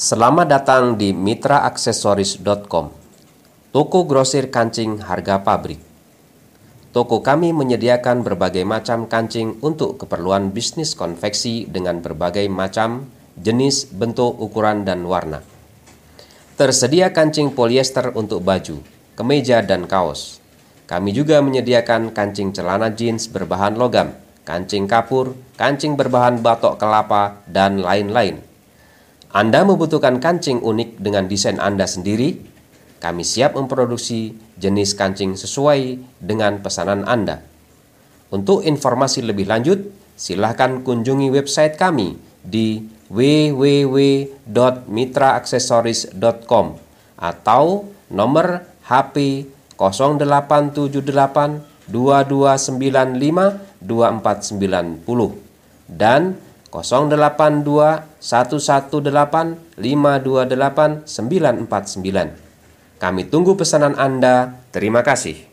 Selamat datang di mitraaksesoris.com Toko grosir kancing harga pabrik Toko kami menyediakan berbagai macam kancing untuk keperluan bisnis konveksi dengan berbagai macam jenis, bentuk, ukuran, dan warna. Tersedia kancing polyester untuk baju, kemeja, dan kaos. Kami juga menyediakan kancing celana jeans berbahan logam, kancing kapur, kancing berbahan batok kelapa, dan lain-lain anda membutuhkan kancing unik dengan desain Anda sendiri? Kami siap memproduksi jenis kancing sesuai dengan pesanan Anda. Untuk informasi lebih lanjut, silahkan kunjungi website kami di www.mitraaksesoris.com atau nomor HP 0878 2295 2490 dan 082 118 528 949. Kami tunggu pesanan Anda. Terima kasih.